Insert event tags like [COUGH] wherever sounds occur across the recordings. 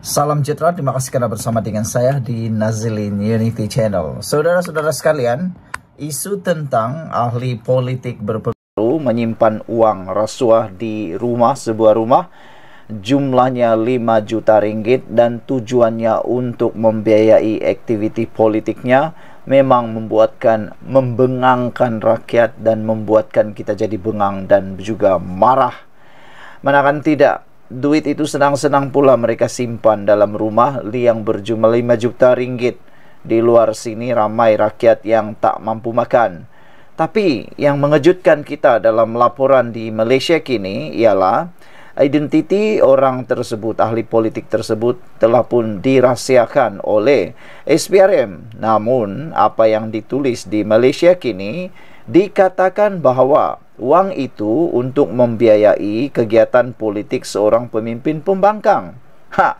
Salam Citra, terima kasih karena bersama dengan saya di Nazilin Unity Channel. Saudara-saudara sekalian, isu tentang ahli politik berpengaruh menyimpan uang rasuah di rumah, sebuah rumah, jumlahnya 5 juta ringgit dan tujuannya untuk membiayai aktiviti politiknya memang membuatkan membengangkan rakyat dan membuatkan kita jadi bengang dan juga marah. Menakan tidak, duit itu senang-senang pula mereka simpan dalam rumah liang berjumlah 5 juta ringgit. Di luar sini ramai rakyat yang tak mampu makan. Tapi yang mengejutkan kita dalam laporan di Malaysia kini ialah identiti orang tersebut, ahli politik tersebut telah pun dirahsiakan oleh SPRM. Namun apa yang ditulis di Malaysia kini dikatakan bahawa Uang itu untuk membiayai kegiatan politik seorang pemimpin pembangkang. Ha,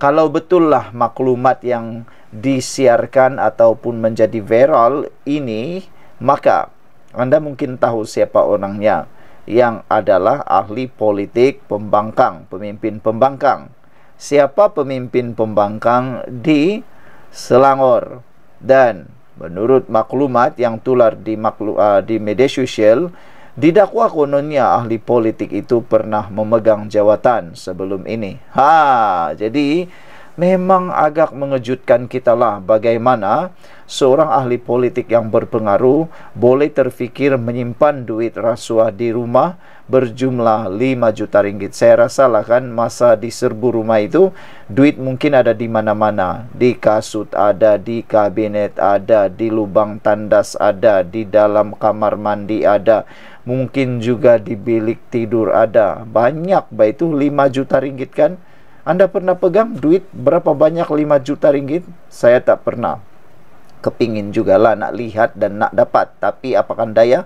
kalau betul lah maklumat yang disiarkan ataupun menjadi viral ini, maka anda mungkin tahu siapa orangnya yang adalah ahli politik pembangkang, pemimpin pembangkang. Siapa pemimpin pembangkang di Selangor? Dan menurut maklumat yang tular di, maklu, uh, di media sosial, didakwa kononnya ahli politik itu pernah memegang jawatan sebelum ini. Ha, jadi memang agak mengejutkan kita lah bagaimana seorang ahli politik yang berpengaruh boleh terfikir menyimpan duit rasuah di rumah berjumlah 5 juta ringgit. Saya rasa lah kan masa diserbu rumah itu duit mungkin ada di mana-mana. Di kasut ada, di kabinet ada, di lubang tandas ada, di dalam kamar mandi ada mungkin juga di bilik tidur ada banyak baik itu 5 juta ringgit kan anda pernah pegang duit berapa banyak 5 juta ringgit saya tak pernah kepingin juga lah nak lihat dan nak dapat tapi apakah daya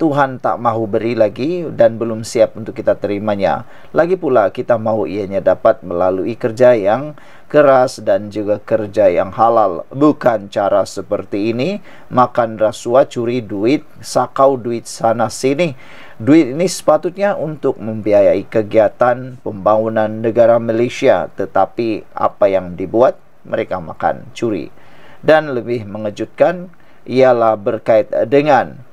Tuhan tak mahu beri lagi dan belum siap untuk kita terimanya. Lagi pula kita mahu ianya dapat melalui kerja yang keras dan juga kerja yang halal. Bukan cara seperti ini, makan rasuah, curi duit, sakau duit sana sini. Duit ini sepatutnya untuk membiayai kegiatan pembangunan negara Malaysia. Tetapi apa yang dibuat? Mereka makan, curi. Dan lebih mengejutkan ialah berkait dengan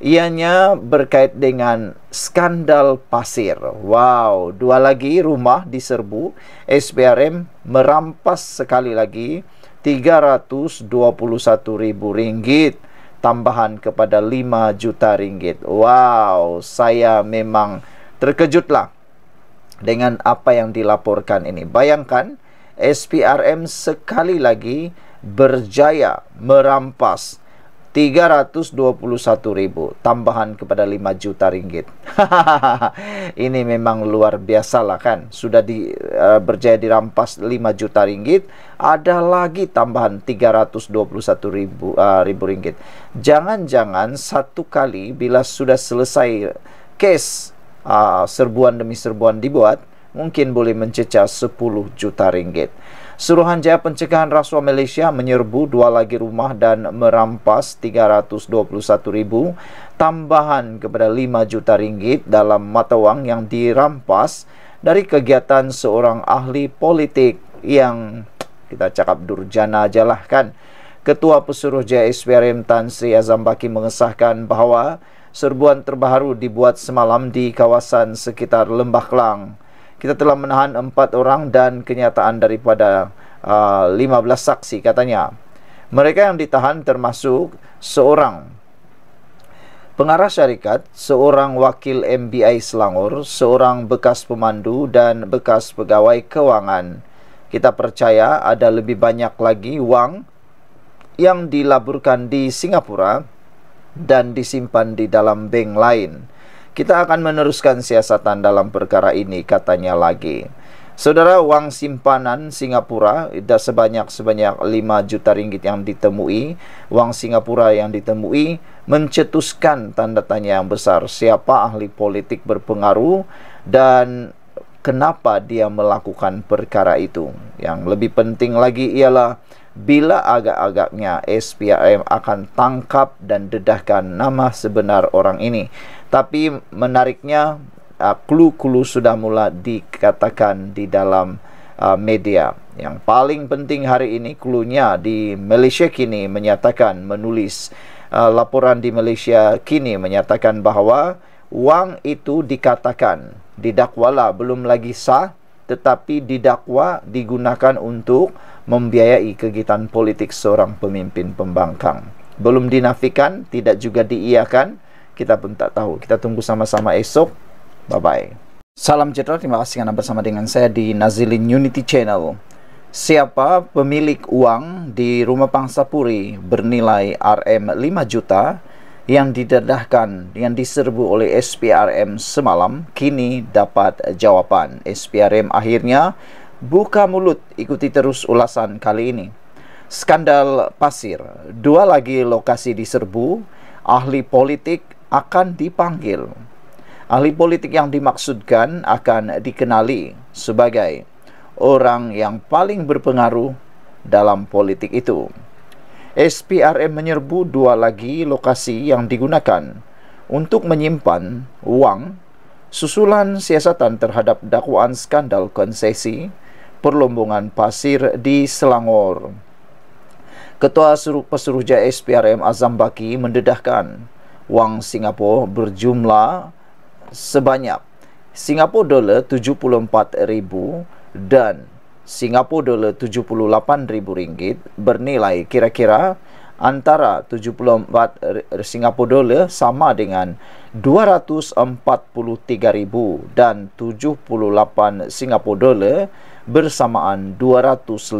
ianya berkait dengan skandal pasir. Wow, dua lagi rumah diserbu, SPRM merampas sekali lagi RM321,000 tambahan kepada RM5 juta. Ringgit. Wow, saya memang terkejutlah dengan apa yang dilaporkan ini. Bayangkan SPRM sekali lagi berjaya merampas ribu tambahan kepada 5 juta ringgit. [LAUGHS] ini memang luar biasa lah kan. Sudah di uh, berjaya dirampas 5 juta ringgit, ada lagi tambahan 321.000 ribu, uh, ribu ringgit. Jangan-jangan satu kali bila sudah selesai case uh, serbuan demi serbuan dibuat, mungkin boleh mencecah 10 juta ringgit. Suruhanjaya Pencegahan Rasuah Malaysia menyerbu dua lagi rumah dan merampas 321 ribu tambahan kepada 5 juta ringgit dalam mata wang yang dirampas dari kegiatan seorang ahli politik yang kita cakap durjana aja lah kan. Ketua Pesuruh JSPRM Tan Sri Azam Baki mengesahkan bahawa serbuan terbaru dibuat semalam di kawasan sekitar Lembah Kelang kita telah menahan empat orang dan kenyataan daripada uh, lima uh, belas saksi katanya. Mereka yang ditahan termasuk seorang pengarah syarikat, seorang wakil MBI Selangor, seorang bekas pemandu dan bekas pegawai kewangan. Kita percaya ada lebih banyak lagi wang yang dilaburkan di Singapura dan disimpan di dalam bank lain kita akan meneruskan siasatan dalam perkara ini, katanya lagi. Saudara, wang simpanan Singapura ada sebanyak-sebanyak 5 juta ringgit yang ditemui. Wang Singapura yang ditemui mencetuskan tanda tanya yang besar. Siapa ahli politik berpengaruh dan kenapa dia melakukan perkara itu. Yang lebih penting lagi ialah bila agak-agaknya SPRM akan tangkap dan dedahkan nama sebenar orang ini. Tapi menariknya klu-klu ah, uh, sudah mula dikatakan di dalam uh, media. Yang paling penting hari ini klunya di Malaysia kini menyatakan menulis uh, laporan di Malaysia kini menyatakan bahawa wang itu dikatakan didakwalah belum lagi sah tetapi didakwa digunakan untuk membiayai kegiatan politik seorang pemimpin pembangkang belum dinafikan tidak juga diiyakan kita pun tak tahu kita tunggu sama-sama esok bye bye salam sejahtera terima kasih karena bersama dengan saya di Nazilin Unity Channel Siapa pemilik uang di rumah pangsa puri bernilai RM5 juta yang didedahkan yang diserbu oleh SPRM semalam kini dapat jawapan. SPRM akhirnya buka mulut ikuti terus ulasan kali ini. Skandal pasir, dua lagi lokasi diserbu, ahli politik akan dipanggil. Ahli politik yang dimaksudkan akan dikenali sebagai orang yang paling berpengaruh dalam politik itu. SPRM menyerbu dua lagi lokasi yang digunakan untuk menyimpan wang susulan siasatan terhadap dakwaan skandal konsesi perlombongan pasir di Selangor. Ketua Suruh Pesuruhja SPRM Azam Baki mendedahkan wang Singapura berjumlah sebanyak Singapura dolar 74,000 dan Singapura dolar 78 ribu ringgit bernilai kira-kira antara 74 Singapura dolar sama dengan 243 ribu dan 78 Singapura dolar bersamaan 256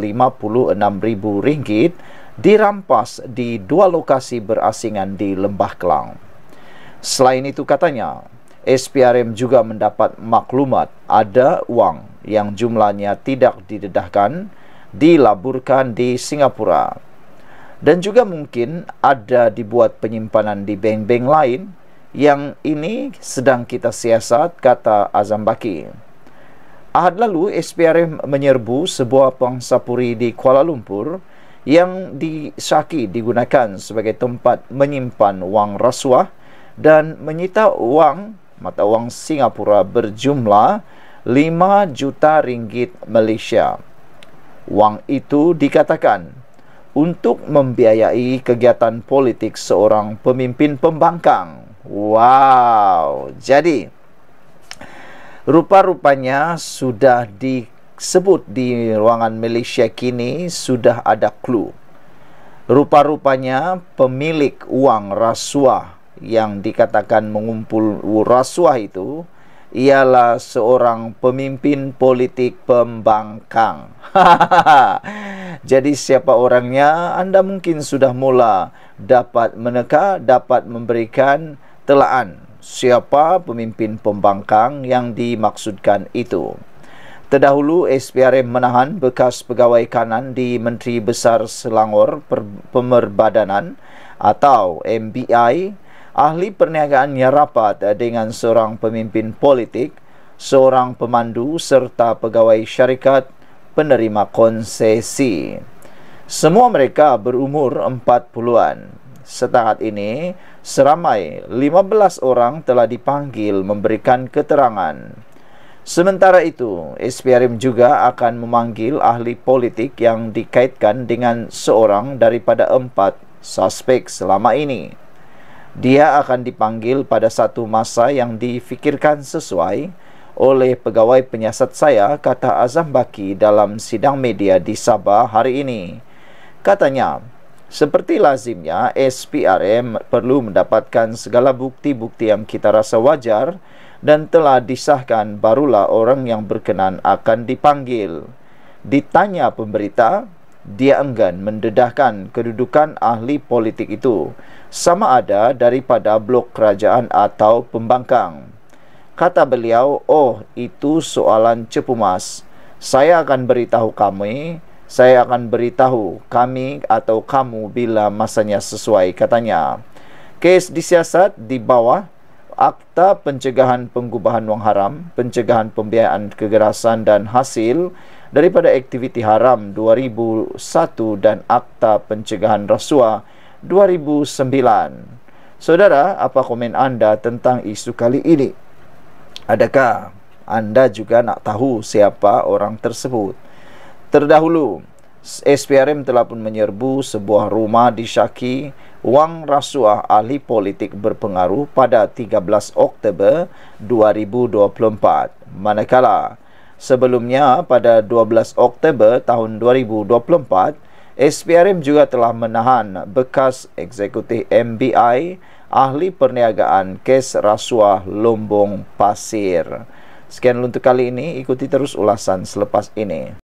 ribu ringgit dirampas di dua lokasi berasingan di Lembah Kelang. Selain itu katanya, SPRM juga mendapat maklumat ada wang yang jumlahnya tidak didedahkan dilaburkan di Singapura dan juga mungkin ada dibuat penyimpanan di bank-bank lain yang ini sedang kita siasat kata Azam Baki Ahad lalu SPRM menyerbu sebuah pangsapuri di Kuala Lumpur yang disaki digunakan sebagai tempat menyimpan wang rasuah dan menyita wang mata wang Singapura berjumlah 5 juta ringgit Malaysia. Wang itu dikatakan untuk membiayai kegiatan politik seorang pemimpin pembangkang. Wow, jadi rupa-rupanya sudah disebut di ruangan Malaysia kini sudah ada clue. Rupa-rupanya pemilik wang rasuah yang dikatakan mengumpul rasuah itu ialah seorang pemimpin politik pembangkang. [LAUGHS] Jadi siapa orangnya anda mungkin sudah mula dapat meneka, dapat memberikan telaan siapa pemimpin pembangkang yang dimaksudkan itu. Terdahulu SPRM menahan bekas pegawai kanan di Menteri Besar Selangor Pemerbadanan atau MBI ahli perniagaannya rapat dengan seorang pemimpin politik, seorang pemandu serta pegawai syarikat penerima konsesi. Semua mereka berumur empat puluhan. Setakat ini, seramai 15 orang telah dipanggil memberikan keterangan. Sementara itu, SPRM juga akan memanggil ahli politik yang dikaitkan dengan seorang daripada empat suspek selama ini dia akan dipanggil pada satu masa yang difikirkan sesuai oleh pegawai penyiasat saya, kata Azam Baki dalam sidang media di Sabah hari ini. Katanya, seperti lazimnya, SPRM perlu mendapatkan segala bukti-bukti yang kita rasa wajar dan telah disahkan barulah orang yang berkenan akan dipanggil. Ditanya pemberita, dia enggan mendedahkan kedudukan ahli politik itu sama ada daripada blok kerajaan atau pembangkang. Kata beliau, oh itu soalan cepu mas. Saya akan beritahu kami, saya akan beritahu kami atau kamu bila masanya sesuai katanya. Kes disiasat di bawah Akta Pencegahan Penggubahan Wang Haram, Pencegahan Pembiayaan Kegerasan dan Hasil daripada aktiviti haram 2001 dan Akta Pencegahan Rasuah 2009. Saudara, apa komen anda tentang isu kali ini? Adakah anda juga nak tahu siapa orang tersebut? Terdahulu, SPRM telah pun menyerbu sebuah rumah di Syaki Wang Rasuah ahli politik berpengaruh pada 13 Oktober 2024 manakala Sebelumnya pada 12 Oktober tahun 2024, SPRM juga telah menahan bekas eksekutif MBI ahli perniagaan kes rasuah lombong pasir. Sekian untuk kali ini, ikuti terus ulasan selepas ini.